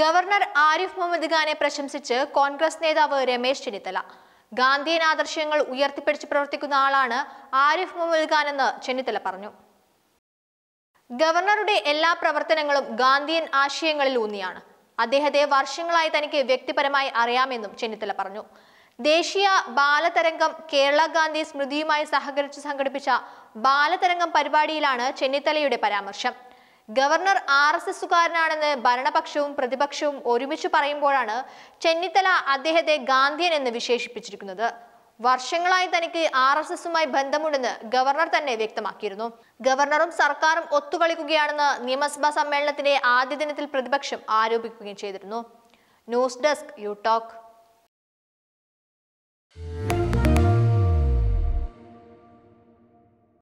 governor Arif Muhammad ഖാനെ പ്രശംസിച്ച് കോൺഗ്രസ് നേതാവ് രമേശ് ചെന്നിത്തല ഗാന്ധിയൻ ആദർശങ്ങൾ ഉയർത്തിപ്പിടിച്ച് പ്രവർത്തിക്കുന്ന ആളാണ് ആരിഫ് മുഹമ്മദ് ഖാൻ എന്ന് ചെന്നിത്തല പറഞ്ഞു ഗവർണറുടെ എല്ലാ പ്രവർത്തനങ്ങളും ഗാന്ധിയൻ ആശയങ്ങളിൽ ഊന്നിയാണ് അദ്ദേഹത്തെ വർഷങ്ങളായി തനിക്ക് വ്യക്തിപരമായി അറിയാമെന്നും ചെന്നിത്തല പറഞ്ഞു ദേശീയ ബാലതരംഗം കേരള ഗാന്ധി സ്മൃതിയുമായി സഹകരിച്ച് സംഘടിപ്പിച്ച ബാലതരംഗം പരിപാടിയിലാണ് ചെന്നിത്തലയുടെ പരാമർശം ഗവർണർ ആർ എസ് എസുകാരനാണെന്ന് ഭരണപക്ഷവും പ്രതിപക്ഷവും ഒരുമിച്ച് പറയുമ്പോഴാണ് ചെന്നിത്തല അദ്ദേഹത്തെ ഗാന്ധിയൻ എന്ന് വിശേഷിപ്പിച്ചിരിക്കുന്നത് വർഷങ്ങളായി തനിക്ക് ആർ എസ് എസുമായി ബന്ധമുണ്ടെന്ന് ഗവർണർ തന്നെ വ്യക്തമാക്കിയിരുന്നു ഗവർണറും സർക്കാരും ഒത്തുകളിക്കുകയാണെന്ന് നിയമസഭാ സമ്മേളനത്തിന്റെ ആദ്യ ദിനത്തിൽ പ്രതിപക്ഷം ആരോപിക്കുകയും ചെയ്തിരുന്നു ന്യൂസ് ഡെസ്ക് യു ടോക്ക്